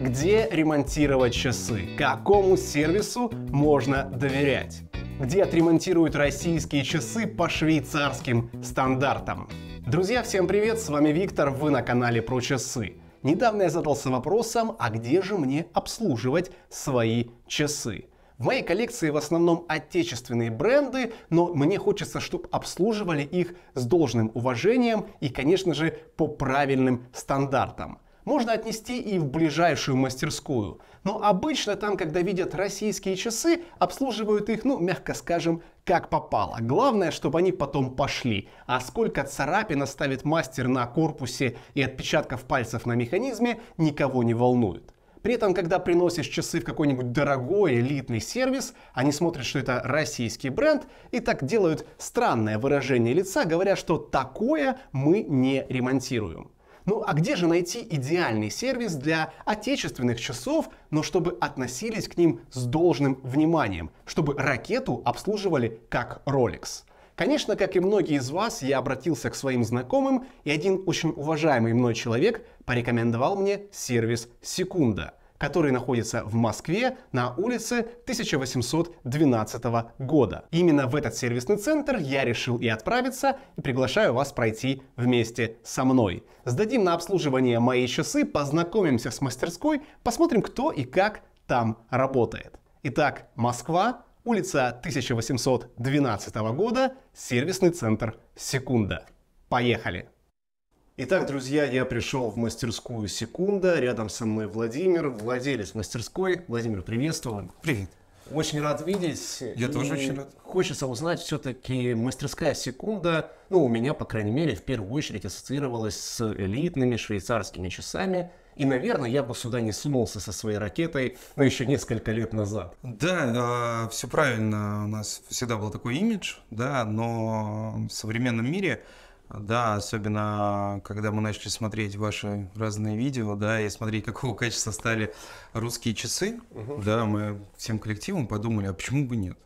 Где ремонтировать часы? Какому сервису можно доверять? Где отремонтируют российские часы по швейцарским стандартам? Друзья, всем привет, с вами Виктор, вы на канале про часы. Недавно я задался вопросом, а где же мне обслуживать свои часы? В моей коллекции в основном отечественные бренды, но мне хочется, чтобы обслуживали их с должным уважением и, конечно же, по правильным стандартам можно отнести и в ближайшую мастерскую. Но обычно там, когда видят российские часы, обслуживают их, ну, мягко скажем, как попало. Главное, чтобы они потом пошли. А сколько царапин оставит мастер на корпусе и отпечатков пальцев на механизме, никого не волнует. При этом, когда приносишь часы в какой-нибудь дорогой элитный сервис, они смотрят, что это российский бренд, и так делают странное выражение лица, говоря, что такое мы не ремонтируем. Ну а где же найти идеальный сервис для отечественных часов, но чтобы относились к ним с должным вниманием, чтобы ракету обслуживали как Rolex? Конечно, как и многие из вас, я обратился к своим знакомым, и один очень уважаемый мной человек порекомендовал мне сервис «Секунда» который находится в Москве на улице 1812 года. Именно в этот сервисный центр я решил и отправиться, и приглашаю вас пройти вместе со мной. Сдадим на обслуживание мои часы, познакомимся с мастерской, посмотрим, кто и как там работает. Итак, Москва, улица 1812 года, сервисный центр «Секунда». Поехали! Итак, друзья, я пришел в мастерскую «Секунда». Рядом со мной Владимир, владелец мастерской. Владимир, приветствую. Привет. Очень рад видеть. Я и тоже очень рад. Хочется узнать, все-таки мастерская «Секунда», ну, у меня, по крайней мере, в первую очередь ассоциировалась с элитными швейцарскими часами. И, наверное, я бы сюда не сунулся со своей ракетой, но ну, еще несколько лет назад. Да, э, а, все правильно. У нас всегда был такой имидж, да, но в современном мире да, особенно когда мы начали смотреть ваши разные видео, да, и смотреть, какого качества стали русские часы, угу. да, мы всем коллективом подумали, а почему бы нет?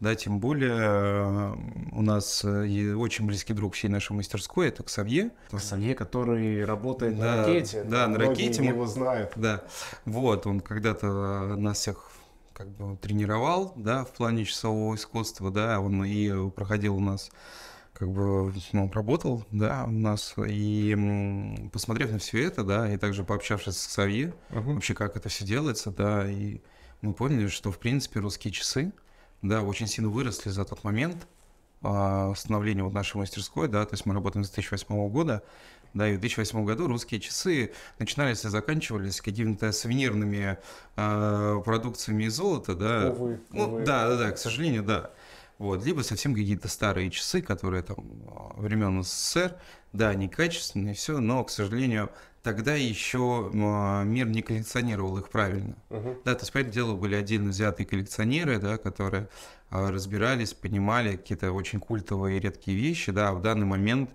Да, тем более э, у нас э, очень близкий друг всей нашей мастерской, это Ксавье. Ксавье, который работает да, на ракете. Да, на ракете. Мы его знают. Да, вот, он когда-то нас всех как бы тренировал, да, в плане часового искусства, да, он и проходил у нас как бы ну, обработал, да, у нас. И посмотрев на все это, да, и также пообщавшись с Сави, uh-huh. вообще как это все делается, да, и мы поняли, что, в принципе, русские часы, да, очень сильно выросли за тот момент а, становления вот нашей мастерской, да, то есть мы работаем с 2008 года, да, и в 2008 году русские часы начинались и заканчивались какими-то сувенирными э, продукциями из золота, да. Увы, ну, Да, да, да, к сожалению, да. Вот. Либо совсем какие-то старые часы, которые там а, времен СССР, да, некачественные, все, но, к сожалению, тогда еще а, мир не коллекционировал их правильно. Uh-huh. Да, то есть, поэтому этому делу были отдельно взятые коллекционеры, да, которые а, разбирались, понимали какие-то очень культовые и редкие вещи, да, в данный момент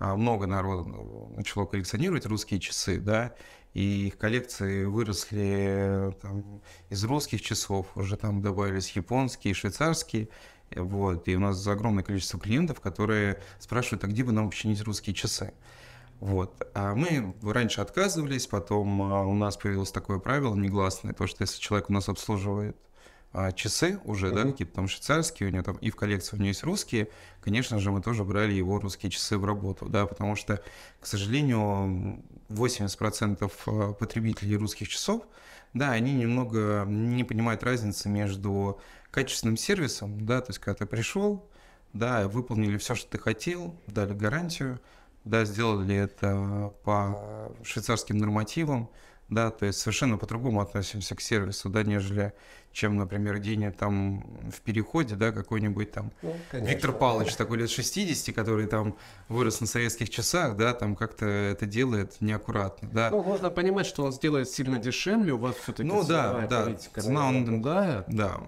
много народу ну, начало коллекционировать русские часы, да, и их коллекции выросли э, там, из русских часов, уже там добавились японские, швейцарские, вот. И у нас огромное количество клиентов, которые спрашивают, а где бы нам вообще русские часы? Вот. А мы раньше отказывались, потом а, у нас появилось такое правило негласное, то, что если человек у нас обслуживает а, часы уже, mm-hmm. да, какие-то там швейцарские, у него там и в коллекции у него есть русские, конечно же, мы тоже брали его русские часы в работу, да, потому что, к сожалению, 80% а, потребителей русских часов – да, они немного не понимают разницы между качественным сервисом, да, то есть когда ты пришел, да, выполнили все, что ты хотел, дали гарантию, да, сделали это по швейцарским нормативам, да, то есть совершенно по-другому относимся к сервису, да, нежели чем, например, Диня там в переходе, да, какой-нибудь там ну, Виктор Павлович такой лет 60, который там вырос на советских часах, да, там как-то это делает неаккуратно, да. Ну, можно понимать, что он сделает сильно дешевле, у вас все-таки ну, да, да, политика, цена он, другая. Да,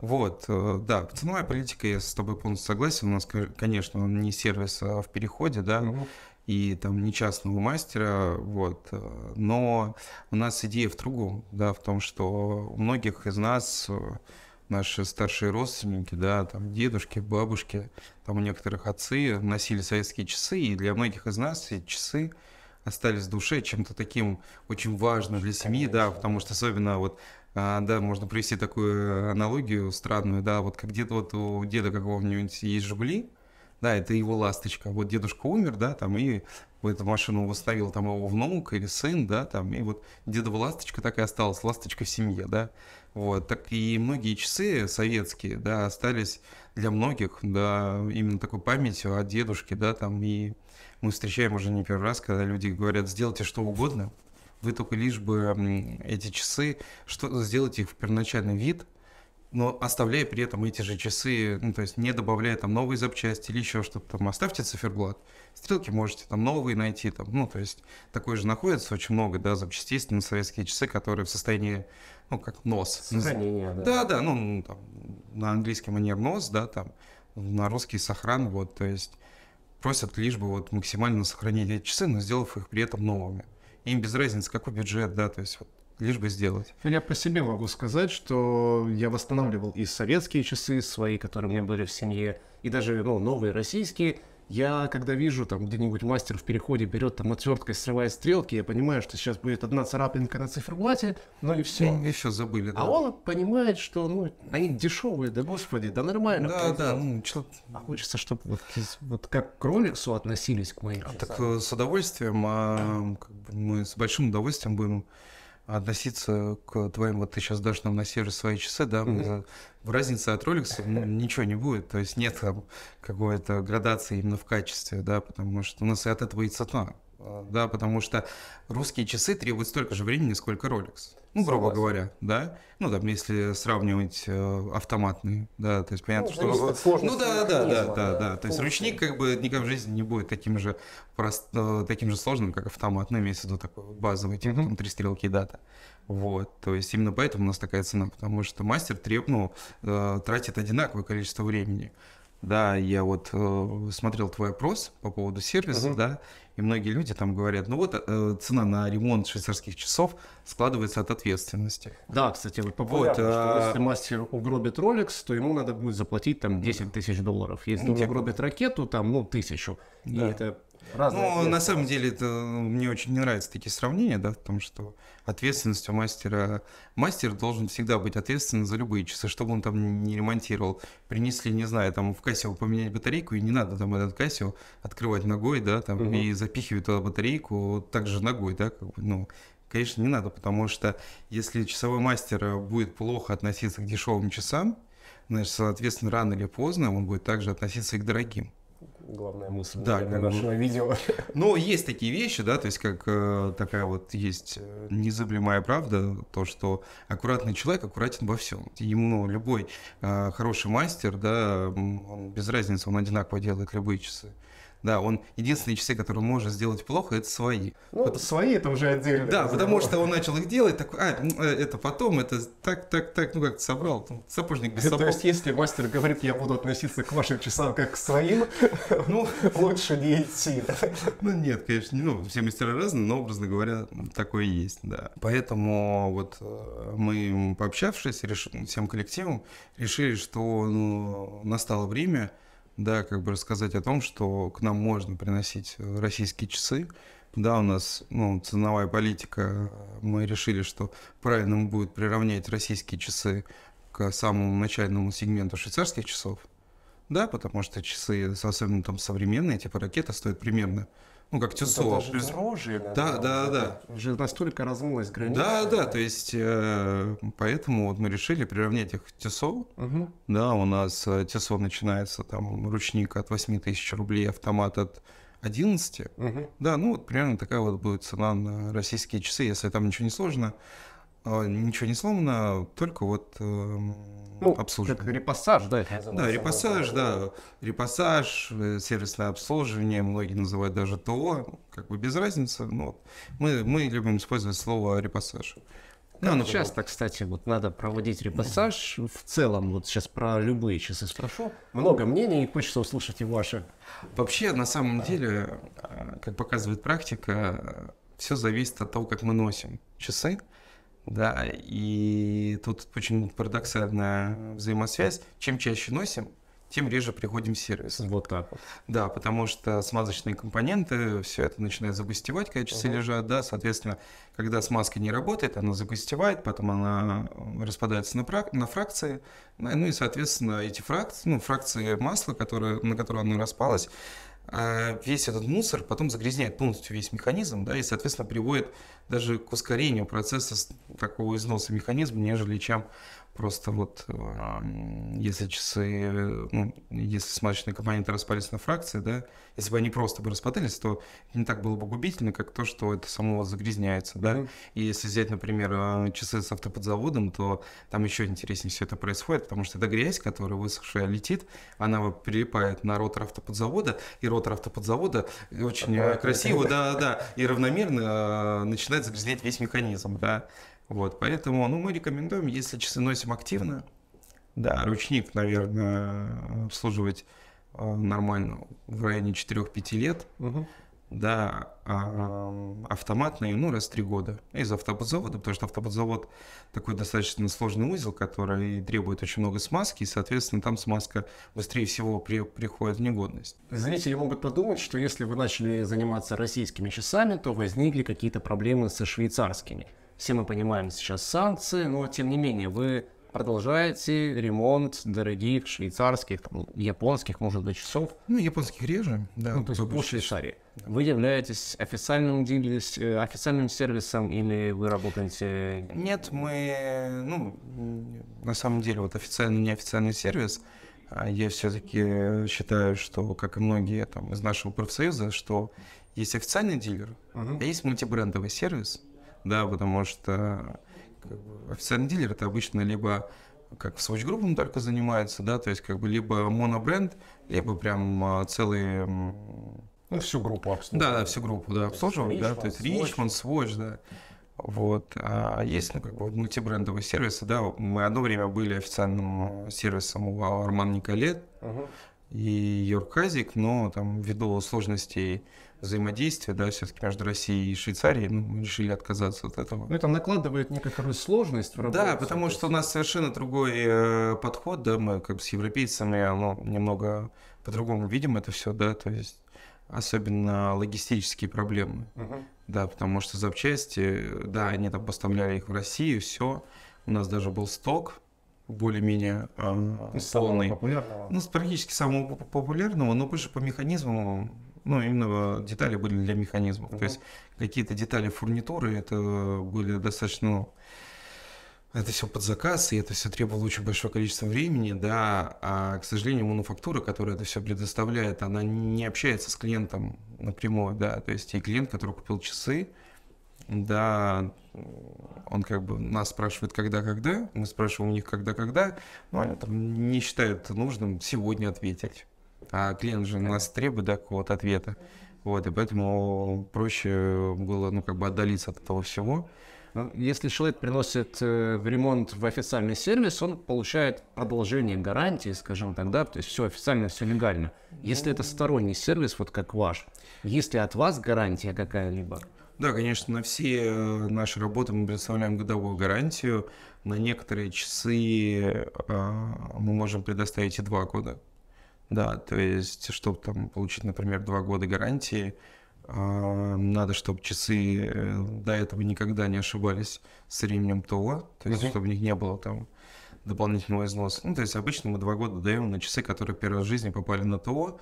вот, э, да, ценовая политика, я с тобой полностью согласен, у нас, конечно, не сервис, а в переходе, да, угу и там не частного мастера, вот. Э, но у нас идея в другом, да, в том, что у многих из нас э, наши старшие родственники, да, там дедушки, бабушки, там у некоторых отцы носили советские часы, и для многих из нас эти часы остались в душе чем-то таким очень важным для семьи, Конечно. да, потому что особенно вот а, да, можно привести такую аналогию странную, да, вот как где-то вот у деда какого-нибудь есть «Жигули», да, это его ласточка. Вот дедушка умер, да, там, и эту машину восстановил там его внук или сын, да, там, и вот дедова ласточка так и осталась, ласточка в семье, да. Вот, так и многие часы советские, да, остались для многих, да, именно такой памятью о дедушке, да, там, и мы встречаем уже не первый раз, когда люди говорят, сделайте что угодно, вы только лишь бы эти часы, что, сделайте их в первоначальный вид – но оставляя при этом эти же часы, ну, то есть не добавляя там новые запчасти или еще что-то, там оставьте циферблат, стрелки можете там новые найти, там, ну, то есть такое же находится очень много, да, запчастей на советские часы, которые в состоянии, ну, как нос. Сохранение, да. Да, да, ну, ну там, на английский манер нос, да, там, на русский сохран, вот, то есть просят лишь бы вот максимально сохранить эти часы, но сделав их при этом новыми. Им без разницы, какой бюджет, да, то есть вот лишь бы сделать. Я по себе могу сказать, что я восстанавливал и советские часы свои, которые у меня были в семье, и даже ну, новые российские. Я, когда вижу, там, где-нибудь мастер в переходе берет там отверткой, срывает стрелки, я понимаю, что сейчас будет одна царапинка на циферблате, ну и все. Еще забыли, а да. А он понимает, что, ну, они дешевые, да господи, да нормально. Да, да, ну, что... А хочется, чтобы вот, вот как к Роликсу относились к моим. А, так э, с удовольствием, а, как бы мы с большим удовольствием будем относиться к твоим, вот ты сейчас дашь нам на сервис свои часы, да, mm-hmm. в разнице от Rolex ну, ничего не будет, то есть нет там какой-то градации именно в качестве, да, потому что у нас и от этого и цена Э, да, потому что русские часы требуют столько же времени, сколько Rolex. Ну, грубо Согласен. говоря, да. Ну, там, если сравнивать э, автоматные, да, то есть понятно, ну, что... ну, да, да, да, да, да, То есть ручник как бы никогда в жизни не будет таким же, прост... Э, таким же сложным, как автомат, имеется в виду такой базовый, типа, там, три стрелки дата. Вот, то есть именно поэтому у нас такая цена, потому что мастер треб, ну, э, тратит одинаковое количество времени да, я вот э, смотрел твой опрос по поводу сервиса, uh-huh. да, и многие люди там говорят, ну вот э, цена на ремонт швейцарских часов складывается от ответственности. Да, кстати, вот популярно, вот, что а если мастер угробит Rolex, то ему надо будет заплатить там 10 тысяч долларов. Если угробит ракету, там, ну, тысячу. Да. И это Разные ну, на самом деле, это, ну, мне очень не нравятся такие сравнения, да, в том, что ответственность у мастера... Мастер должен всегда быть ответственен за любые часы, чтобы он там не ремонтировал. Принесли, не знаю, там в Casio поменять батарейку, и не надо там этот кассе открывать ногой, да, там, угу. и запихивать туда батарейку, также ногой, да, как бы, ну, конечно, не надо, потому что если часовой мастер будет плохо относиться к дешевым часам, значит, соответственно, рано или поздно он будет также относиться и к дорогим главная мысль да, наверное, ну, ну, как... нашего видео. Ну, есть такие вещи, да, то есть как э, такая вот есть э, незабываемая правда, то, что аккуратный человек аккуратен во всем. Ему любой э, хороший мастер, да, он, без разницы, он одинаково делает любые часы. Да, он единственные часы, которые может сделать плохо, это свои. Ну, вот. свои это уже отдельно. Да, потому что он начал их делать, так, а, э, это потом, это так, так, так, ну как собрал, ну, сапожник без сапог. То есть, если мастер говорит, я буду относиться к вашим часам как к своим, ну, лучше не идти. Ну, нет, конечно, ну, все мастера разные, но, образно говоря, такое есть, да. Поэтому вот э, мы, пообщавшись, всем коллективом, решили, что ну, настало время да, как бы рассказать о том, что к нам можно приносить э, российские часы. Да, у нас ну, ценовая политика, мы решили, что правильным будет приравнять российские часы к самому начальному сегменту швейцарских часов. Да, потому что часы, особенно ну, там современные, типа ракета, стоят примерно ну, как тесо. Это даже дороже. Да, да, да, да. Уже настолько размылась граница. Да, да, то есть э, поэтому вот мы решили приравнять их к тесо. Угу. Да, у нас э, тесо начинается там ручник от 8 тысяч рублей, автомат от 11. Угу. Да, ну вот примерно такая вот будет цена на российские часы, если там ничего не сложно. А, ничего не сломано, только вот э, ну, обслуживание. Как репассаж, да, это Да, репассаж, да. Репассаж, э, сервисное обслуживание, многие называют даже ТО, как бы без разницы. Но мы, мы любим использовать слово репассаж. Ну, ну, часто, кстати, вот надо проводить репассаж в целом. Вот сейчас про любые часы спрошу. Много мнений, и хочется услышать и ваши. Вообще, на самом деле, э, как показывает практика, э, все зависит от того, как мы носим часы. Да, и тут очень парадоксальная взаимосвязь. Чем чаще носим, тем реже приходим в сервис. Вот так вот. Да, потому что смазочные компоненты, все это начинает загустевать, когда часы угу. лежат, да, соответственно, когда смазка не работает, она загустевает, потом она э, распадается на, прак, на фракции, ну и, соответственно, эти фракции, ну, фракции масла, которые, на которые она распалась, а, весь этот мусор потом загрязняет полностью весь механизм, да, и, соответственно, приводит даже к ускорению процесса такого износа механизма, нежели чем Просто вот э, а. если часы, ну, если смазочные компоненты распались на фракции, да, если бы они просто бы распадались, то не так было бы губительно, как то, что это само загрязняется, да. И если взять, например, э, часы с автоподзаводом, то там еще интереснее все это происходит, потому что эта грязь, которая высохшая летит, она прилипает на ротор автоподзавода, и ротор автоподзавода очень э, красиво, да-да, и равномерно начинает загрязнять весь механизм, да. Вот, поэтому ну, мы рекомендуем, если часы носим активно, да, ручник, наверное, обслуживать э, нормально в районе 4-5 лет. Угу. Да, а, автоматные, ну, раз в 3 года. Из автоподзавода, потому что автоподзавод такой достаточно сложный узел, который требует очень много смазки, и, соответственно, там смазка быстрее всего при, приходит в негодность. Зрители могут подумать, что если вы начали заниматься российскими часами, то возникли какие-то проблемы со швейцарскими. Все мы понимаем сейчас санкции, но тем не менее вы продолжаете ремонт дорогих швейцарских, там, японских, может быть, часов. Ну, японских реже, да. Ну, то есть по Швейцарии. Да. Вы являетесь официальным, э, официальным сервисом или вы работаете... Нет, мы, ну, на самом деле, вот официальный, неофициальный сервис, а я все-таки считаю, что, как и многие там, из нашего профсоюза, что есть официальный дилер, uh-huh. а есть мультибрендовый сервис, да, потому что как бы, официальный дилер это обычно либо как в Swatch Group он только занимается, да, то есть как бы либо монобренд, либо прям а, целый, Ну, всю группу обслуживать. Да, да, всю группу, да, обслуживать, да, то есть Richmond, Swatch, да. Вот. А есть, ну, как бы мультибрендовые сервисы, да, мы одно время были официальным а, сервисом у Арман Николет, uh-huh и Йорк Казик, но там ввиду сложностей взаимодействия, да, все-таки между Россией и Швейцарией, ну, мы решили отказаться от этого. Ну, это накладывает некоторую сложность в работе. Да, потому что у нас совершенно другой э, подход, да, мы как бы с европейцами, ну, немного по-другому видим это все, да, то есть особенно логистические проблемы, угу. да, потому что запчасти, да, они там поставляли их в Россию, все, у нас даже был сток, более-менее э, полный. Самого популярного. Ну, практически самого популярного, но больше по механизму ну, именно детали были для механизмов. Угу. То есть какие-то детали фурнитуры, это были достаточно... Это все под заказ, и это все требовало очень большого количества времени, да. А, к сожалению, мануфактура, которая это все предоставляет, она не общается с клиентом напрямую, да. То есть и клиент, который купил часы, да, он как бы нас спрашивает, когда, когда, мы спрашиваем у них, когда, когда, но они там не считают нужным сегодня ответить а клиент же у нас требует да, какого-то ответа. Вот, и поэтому проще было, ну, как бы отдалиться от этого всего. Ну, если человек приносит э, в ремонт в официальный сервис, он получает продолжение гарантии, скажем так, да, то есть все официально, все легально. Если это сторонний сервис, вот как ваш, есть ли от вас гарантия какая-либо? Да, конечно, на все э, наши работы мы предоставляем годовую гарантию. На некоторые часы э, мы можем предоставить и два года. Да, то есть, чтобы там получить, например, два года гарантии, а, надо, чтобы часы э, до этого никогда не ошибались с временем ТО, то есть, uh-huh. чтобы у них не было там дополнительного износа. Ну, то есть, обычно мы два года даем на часы, которые первый в жизни попали на ТО,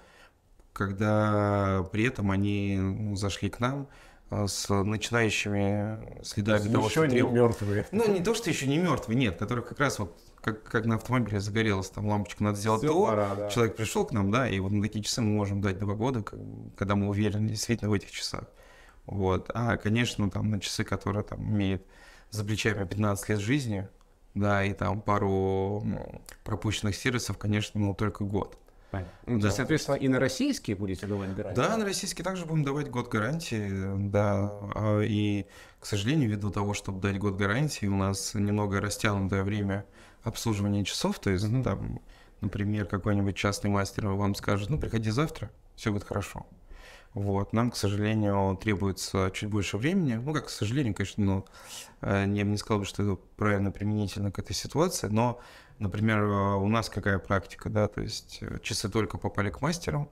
когда при этом они ну, зашли к нам, а, с начинающими следами то того, еще не треб... мертвые. Ну, не то, что еще не мертвые, нет, которые как раз вот как, как на автомобиле загорелась там лампочка, надо сделать Все то. Пора, да. Человек пришел к нам, да, и вот на такие часы мы можем дать два года, как, когда мы уверены действительно в этих часах. Вот. А, конечно, там на часы, которые там имеют за плечами 15 лет жизни, да, и там пару ну, пропущенных сервисов, конечно, но ну, только год. Понятно. Ну, да. соответственно, и на российские будете давать гарантии? Да, на российские также будем давать год гарантии, да. А, и, к сожалению, ввиду того, чтобы дать год гарантии, у нас немного растянутое время обслуживание часов, то есть mm там, например, какой-нибудь частный мастер вам скажет, ну, приходи завтра, все будет хорошо. Вот. Нам, к сожалению, требуется чуть больше времени. Ну, как, к сожалению, конечно, но ну, я бы не сказал, что это правильно применительно к этой ситуации, но, например, э, у нас какая практика, да, то есть э, часы только попали к мастеру,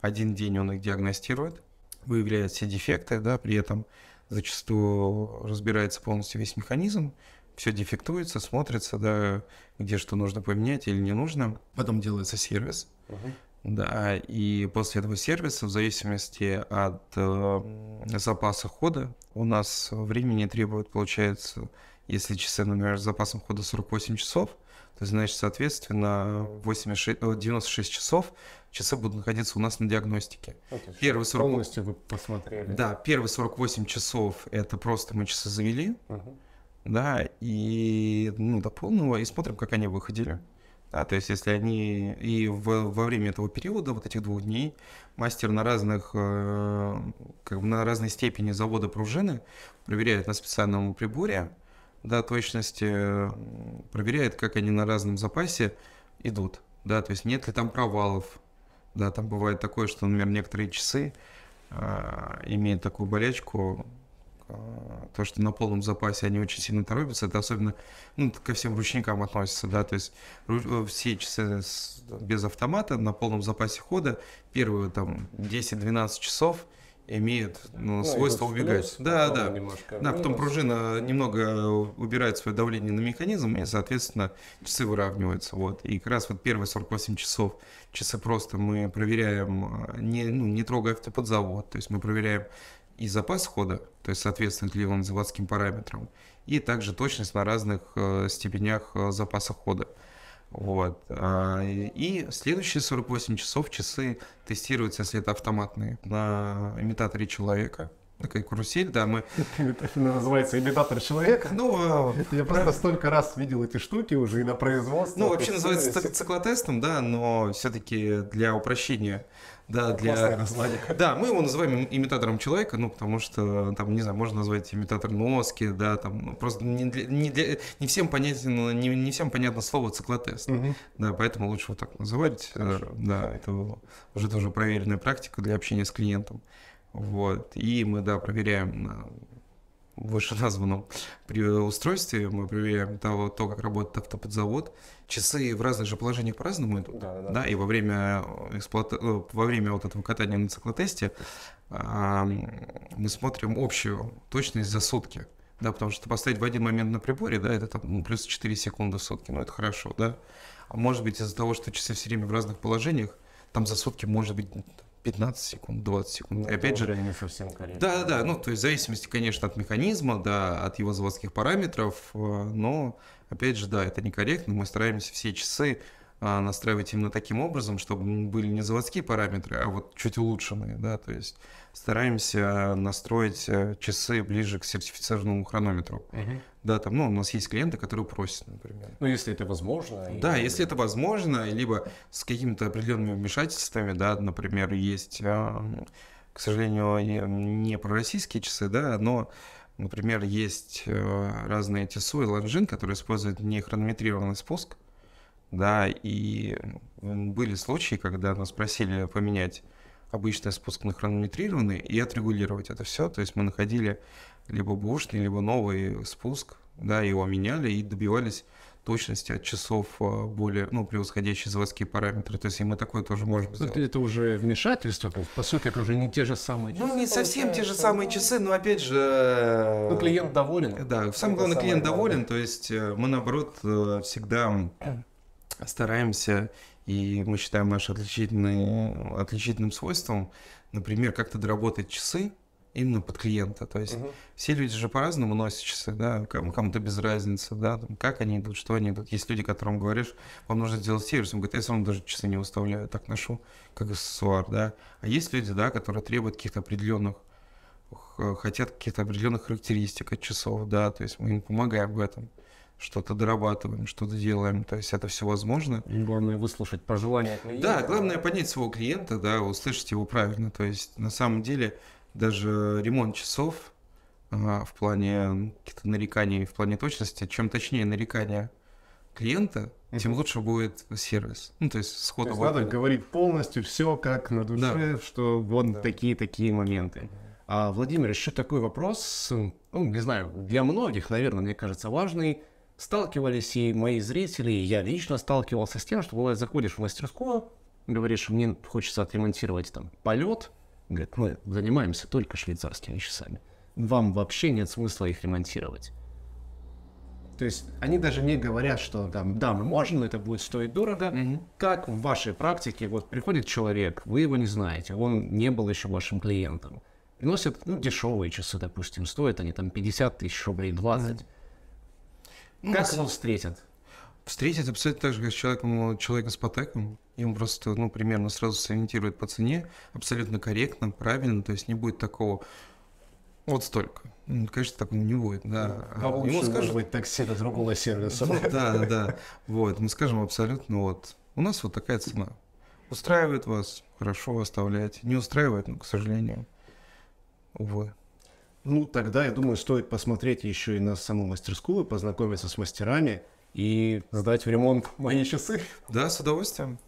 один день он их диагностирует, выявляет все дефекты, да, при этом зачастую разбирается полностью весь механизм, все дефектуется, смотрится, да, где что нужно поменять или не нужно. Потом делается сервис. Uh-huh. Да, и после этого сервиса, в зависимости от э, запаса хода, у нас времени требует, получается, если часы, например, с запасом хода 48 часов, то значит, соответственно, 86, 96 э, часов часы будут находиться у нас на диагностике. Okay, ну, первый 40... Полностью вы посмотрели. Да, первые 48 часов это просто мы часы завели. Uh-huh. Да, и ну, до полного, и смотрим, как они выходили. Да, то есть если они и в, во время этого периода, вот этих двух дней, мастер на разных, э, как бы на разной степени завода пружины проверяет на специальном приборе, да, точности, э, проверяет, как они на разном запасе идут, да, то есть нет ли там провалов, да, там бывает такое, что, например, некоторые часы э, имеют такую болячку, то, что на полном запасе они очень сильно торопятся, это особенно ну, ко всем ручникам относится, да, то есть э, все часы с, без автомата на полном запасе хода первые там 10-12 часов имеют ну, ну, свойство убегать. Плюс, да, да. Да, потом пружина немного э, убирает свое давление на механизм, и, соответственно, часы выравниваются. Вот. И как раз вот первые 48 часов часы просто мы проверяем, э, не, ну, не трогая автоподзавод, то есть мы проверяем и запас хода, то есть соответствует ли он заводским параметрам, и также точность на разных э, степенях э, запаса хода. Вот. А, и следующие 48 часов часы тестируются, если это автоматные, на имитаторе человека. Такая карусель, да, мы... Это называется имитатор человека. Ну, э, я просто столько раз видел эти штуки уже и на производстве. Ну, вообще называется ну, циклотестом, да, но все-таки для упрощения да, для... название. Да, мы его называем имитатором человека, ну, потому что, там, не знаю, можно назвать имитатор носки, да, там, ну, просто не, для, не, для, не, всем, понятно не, не всем понятно слово циклотест. Угу. Да, поэтому лучше вот так называть. Э, Хорошо. Да, да, это уже тоже проверенная практика для общения с клиентом. Вот. И мы, да, проверяем э, вышеназванном при э, устройстве, мы проверяем того, то, как работает автоподзавод. Часы в разных же положениях по-разному идут. Да, да, да. И во время, э, эксплуат э, во время вот этого катания на циклотесте а, мы смотрим общую точность за сутки. Да, потому что поставить в один момент на приборе, да, это там ну, плюс 4 секунды в сутки, ну это хорошо, да. А может быть из-за того, что часы все время в разных положениях, там за сутки может быть 15 секунд, 20 секунд. Ну, Опять же, не совсем корректно. Да, да, да. Ну, то есть в зависимости, конечно, от механизма, да, от его заводских параметров, э, но, опять же, да, это некорректно. Мы стараемся все часы а, настраивать именно таким образом, чтобы были не заводские параметры, а вот чуть улучшенные, да, то есть стараемся настроить э, часы ближе к сертифицированному хронометру. Угу. Да, там, ну, у нас есть клиенты, которые просят, например. Ну, если это возможно. Да, и... если это возможно, либо с какими-то определенными вмешательствами, да, например, есть, э, к сожалению, не пророссийские часы, да, но Например, есть э, разные TSU и Longines, которые используют не хронометрированный спуск, да, и были случаи, когда нас просили поменять обычный спуск на хронометрированный и отрегулировать это все. То есть мы находили либо бушный, либо новый спуск, да, его меняли и добивались точности от часов а, более, ну, превосходящие заводские параметры. То есть и мы такое тоже можем ну, сделать. Это уже вмешательство, по сути, это уже не те же самые часы. Ну, не совсем те же самые часы, но опять же... Ну, клиент доволен. Да, самое главное, клиент доволен, то есть э, мы, наоборот, э, всегда стараемся, и мы считаем нашим отличительным отличительным свойством, например, как-то доработать часы, именно под клиента. То есть угу. все люди же по-разному носят часы, да, кому-то без разницы, да, там, как они идут, что они идут. Есть люди, которым говоришь, вам нужно сделать сервис, он говорит, я сам даже часы не выставляю, так ношу, как аксессуар, да. А есть люди, да, которые требуют каких-то определенных хотят каких-то определенных характеристик от часов, да, то есть мы им помогаем в этом что-то дорабатываем, что-то делаем. То есть это все возможно. Главное выслушать пожелания клиента. Да, главное понять своего клиента, да, услышать его правильно. То есть на самом деле даже ремонт часов а, в плане каких-то нареканий, в плане точности, чем точнее нарекания клиента, mm-hmm. тем лучше будет сервис. Ну, то есть сход то есть надо говорить полностью все как на душе, да. что вот да. такие-такие моменты. А, Владимир, еще такой вопрос, ну, не знаю, для многих, наверное, мне кажется, важный сталкивались и мои зрители, и я лично сталкивался с тем, что бывает заходишь в мастерскую, говоришь, мне хочется отремонтировать там полет, говорит, мы занимаемся только швейцарскими часами, вам вообще нет смысла их ремонтировать. То есть они даже не говорят, что там, да, мы можем, это будет стоить дорого. Mm-hmm. Как в вашей практике, вот приходит человек, вы его не знаете, он не был еще вашим клиентом, приносят ну, дешевые часы, допустим, стоят они там 50 тысяч рублей, 20. Mm-hmm ну, как нас... он встретит? Встретит абсолютно так же, как с человеком, человеком с потеком. Им просто, ну, примерно сразу сориентирует по цене, абсолютно корректно, правильно, то есть не будет такого вот столько. Ну, конечно, так не будет, да. А лучше, Ему скажем... может быть, такси до другого сервиса. да, да. Вот, мы скажем абсолютно вот. У нас вот такая цена. Устраивает вас, хорошо оставляете. Не устраивает, но, к сожалению, увы. Ну, тогда, я думаю, стоит посмотреть еще и на саму мастерскую, познакомиться с мастерами и сдать в ремонт мои часы. Да, с удовольствием.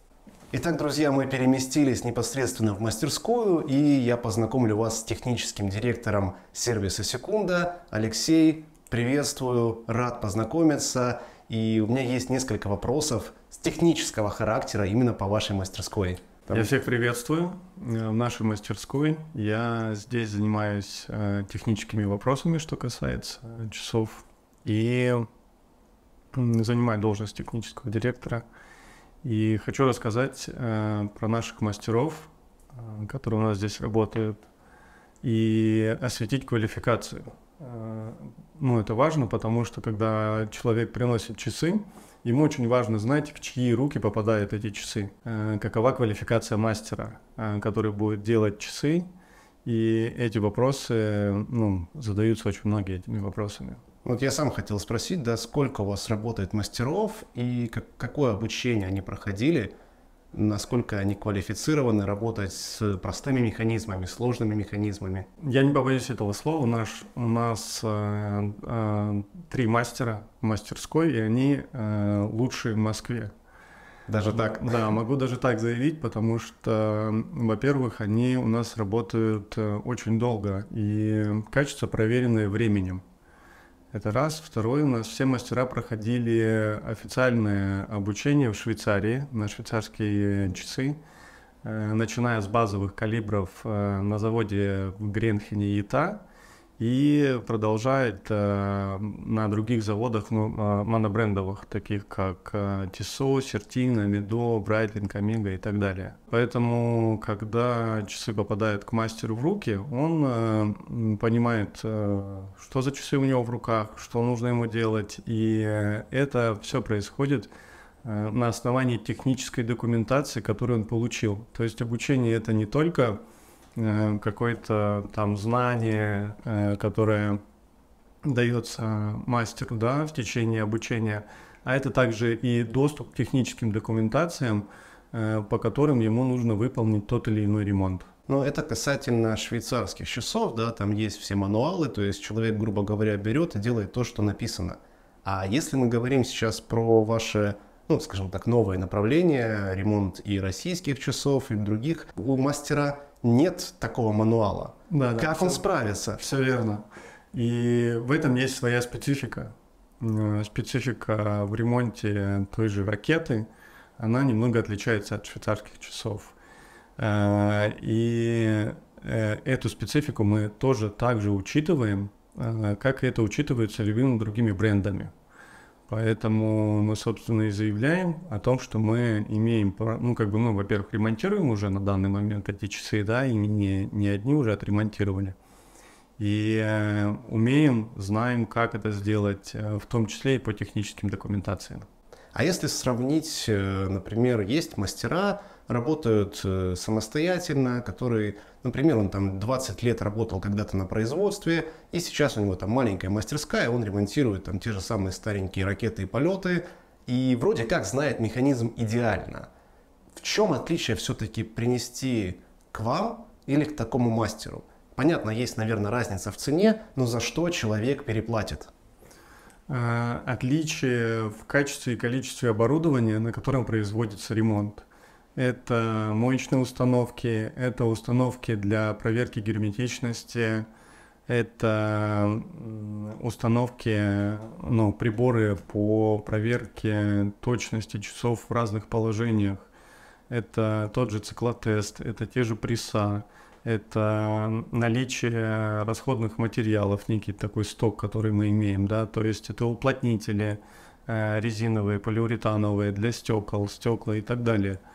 Итак, друзья, мы переместились непосредственно в мастерскую, и я познакомлю вас с техническим директором сервиса «Секунда» Алексей. Приветствую, рад познакомиться. И у меня есть несколько вопросов с технического характера именно по вашей мастерской. Там... Я всех приветствую э, в нашей мастерской. Я здесь занимаюсь э, техническими вопросами, что касается э, часов, и занимаю должность технического директора. И хочу рассказать про наших мастеров, которые у нас здесь работают, и осветить квалификацию. Ну, это важно, потому что когда человек приносит часы, Ему очень важно знать, в чьи руки попадают эти часы, э, какова квалификация мастера, э, который будет делать часы, и эти вопросы ну, задаются очень многие этими вопросами. Вот я сам хотел спросить, да, сколько у вас работает мастеров и как, какое обучение они проходили, насколько они квалифицированы работать с простыми механизмами, сложными механизмами. Я не побоюсь этого слова. Наш, у нас э, э, три мастера в мастерской, и они э, лучшие в Москве. Даже так? Да, могу даже так заявить, потому что, во-первых, они у нас работают э, очень долго, и качество проверенное временем. Это раз. Второе, у нас все мастера проходили официальное обучение в Швейцарии на швейцарские часы, э, начиная с базовых калибров э, на заводе в Гренхене и Ита, и продолжает э, на других заводах ну, э, монобрендовых, таких как э, Tissot, Certina, Medo, Breitling, Amiga и так далее. Поэтому, когда часы попадают к мастеру в руки, он э, понимает, э, что за часы у него в руках, что нужно ему делать, и э, это все происходит э, на основании технической документации, которую он получил. То есть обучение это не только Э, какое-то там знание, э, которое дается мастеру да, в течение обучения, а это также и доступ к техническим документациям, э, по которым ему нужно выполнить тот или иной ремонт. Но ну, это касательно швейцарских часов, да, там есть все мануалы, то есть человек, грубо говоря, берет и делает то, что написано. А если мы говорим сейчас про ваше ну, скажем так, новое направление, ремонт и российских часов, и других. У мастера нет такого мануала. Да, да, как все, он справится? Все верно. И в этом есть своя специфика. Специфика в ремонте той же ракеты, она немного отличается от швейцарских часов. Э, и э, эту специфику мы тоже также учитываем, э, как это учитывается любимыми другими брендами. Поэтому мы, собственно, и заявляем о том, что мы имеем, ну, как бы мы, во-первых, ремонтируем уже на данный момент эти часы, да, и не, не одни уже отремонтировали. И э, умеем, знаем, как это сделать, э, в том числе и по техническим документациям. А если сравнить, э, например, есть мастера, работают э, самостоятельно, которые, например, он там 20 лет работал когда-то на производстве, и сейчас у него там маленькая мастерская, он ремонтирует там те же самые старенькие ракеты и полеты, и вроде как знает механизм идеально. В чем отличие все-таки принести к вам или к такому мастеру? Понятно, есть, наверное, разница в цене, но за что человек переплатит? Э, отличие в качестве и количестве оборудования, на котором производится ремонт. Это моечные установки, это установки для проверки герметичности, это установки, ну, приборы по проверке точности часов в разных положениях. Это тот же циклотест, это те же пресса, это наличие расходных материалов, некий такой сток, который мы имеем, да, то есть это уплотнители э, резиновые, полиуретановые для стекол, стекла и так далее –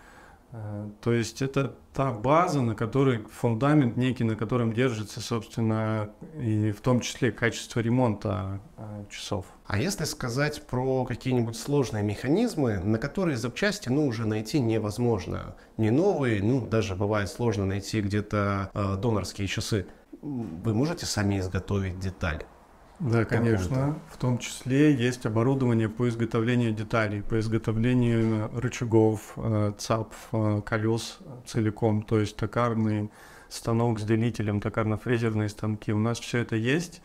Э, то есть это та база, на которой фундамент некий, на котором держится, собственно, и в том числе качество ремонта э, часов. А если сказать про какие-нибудь сложные механизмы, на которые запчасти ну, уже найти невозможно, не новые, ну даже бывает сложно найти где-то э, донорские часы, вы можете сами изготовить деталь? Да, конечно. В том числе есть оборудование по изготовлению деталей, по изготовлению э, рычагов, э, цап, э, колес целиком, то есть токарный станок с делителем, токарно-фрезерные станки. У нас все это есть.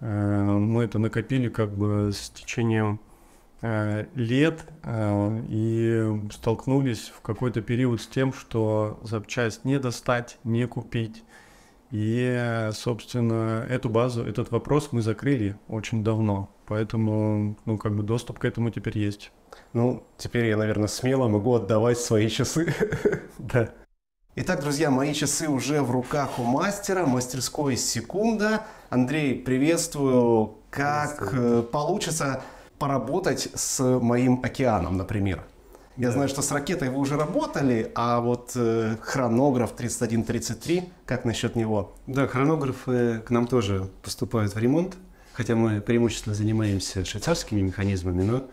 Мы это накопили как бы с течением лет и столкнулись в какой-то период с тем, что запчасть не достать, не купить и, собственно, эту базу, этот вопрос мы закрыли очень давно. Поэтому, ну, как бы доступ к этому теперь есть. Ну, теперь я, наверное, смело могу отдавать свои часы. Да. Итак, друзья, мои часы уже в руках у мастера, мастерской «Секунда». Андрей, приветствую. Как э, получится поработать с моим океаном, например? Я да. знаю, что с ракетой вы уже работали, а вот э, хронограф 3133, как насчет него? Да, хронографы к нам тоже поступают в ремонт, хотя мы преимущественно занимаемся швейцарскими механизмами, но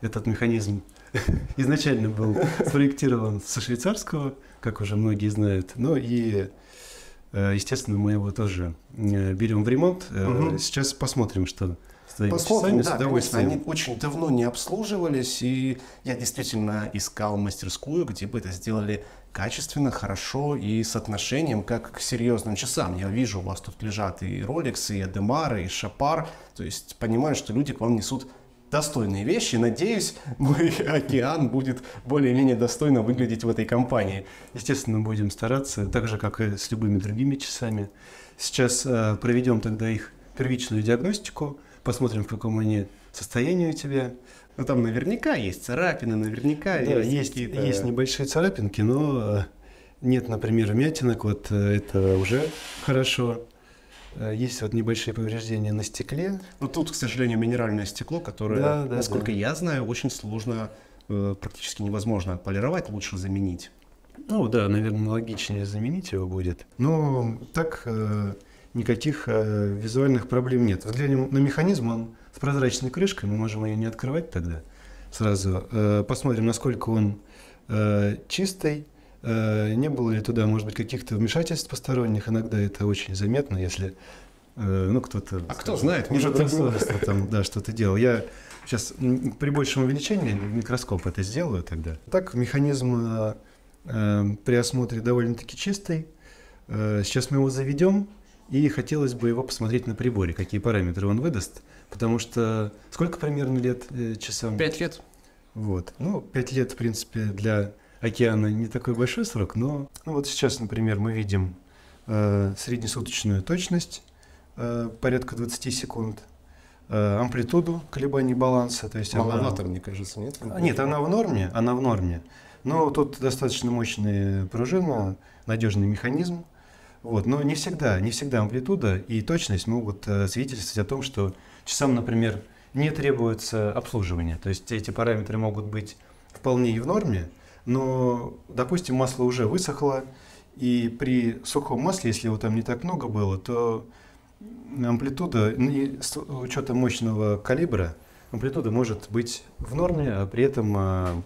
этот механизм изначально был спроектирован со швейцарского, как уже многие знают, но ну и э, Естественно, мы его тоже э, берем в ремонт. Э, сейчас посмотрим, что твоими Пословно, часами да, с удовольствием. Конечно, они очень давно не обслуживались, и я действительно искал мастерскую, где бы это сделали качественно, хорошо и с отношением как к серьезным часам. Я вижу, у вас тут лежат и Rolex, и Ademar, и Шапар. То есть понимаю, что люди к вам несут достойные вещи. Надеюсь, мой океан будет более-менее достойно выглядеть в этой компании. Естественно, будем стараться, так же, как и с любыми другими часами. Сейчас э, проведем тогда их первичную диагностику, посмотрим, в каком они состоянии у тебя. Ну, там наверняка есть царапины, наверняка да, есть, есть, есть небольшие царапинки, но э, нет, например, вмятинок, вот э, это уже хорошо. Э, есть вот небольшие повреждения на стекле. Ну тут, к сожалению, минеральное стекло, которое, да, да, насколько да. я знаю, очень сложно, практически невозможно отполировать, лучше заменить. Ну да, наверное, логичнее заменить его будет. Но так никаких э, визуальных проблем нет. Взглянем на механизм, он с прозрачной крышкой, мы можем ее не открывать тогда сразу. Э, посмотрим, насколько он э, чистый, э, не было ли туда, может быть, каких-то вмешательств посторонних. Иногда это очень заметно, если э, ну, кто-то... А кто знает, может, это там, да, что-то делал. Я сейчас при большем увеличении микроскоп это сделаю тогда. Так, механизм э, э, при осмотре довольно-таки чистый. Э, сейчас мы его заведем. И хотелось бы его посмотреть на приборе, какие параметры он выдаст, потому что сколько примерно лет э, часам? Пять лет. Вот. Ну, пять лет, в принципе, для океана не такой большой срок, но... Ну, вот сейчас, например, мы видим э, среднесуточную точность, э, порядка 20 секунд, э, амплитуду колебаний баланса, то есть... Маловато, она... мне кажется, нет? А, нет, она в норме, она в норме. Но тут достаточно мощная пружина, надежный механизм, вот. Но не всегда, не всегда амплитуда и точность могут э, свидетельствовать о том, что часам, например, не требуется обслуживание. То есть эти параметры могут быть вполне и в норме, но, допустим, масло уже высохло, и при сухом масле, если его там не так много было, то амплитуда, ну, с учетом мощного калибра, амплитуда может быть в норме, а при этом а,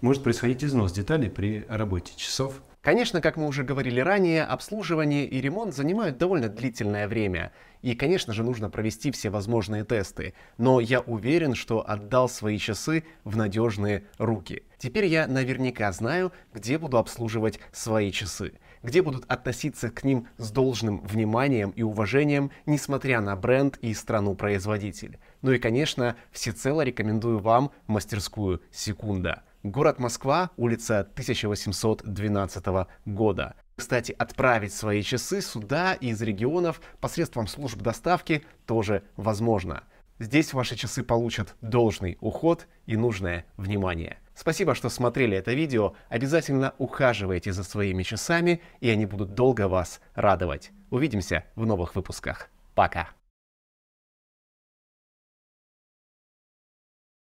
может происходить износ деталей при работе часов. Конечно, как мы уже говорили ранее, обслуживание и ремонт занимают довольно длительное время, и, конечно же, нужно провести все возможные тесты, но я уверен, что отдал свои часы в надежные руки. Теперь я наверняка знаю, где буду обслуживать свои часы, где будут относиться к ним с должным вниманием и уважением, несмотря на бренд и страну-производитель. Ну и, конечно, всецело рекомендую вам мастерскую «Секунда». Город Москва, улица 1812 года. Кстати, отправить свои часы сюда из регионов посредством служб доставки тоже возможно. Здесь ваши часы получат должный уход и нужное внимание. Спасибо, что смотрели это видео. Обязательно ухаживайте за своими часами, и они будут долго вас радовать. Увидимся в новых выпусках. Пока!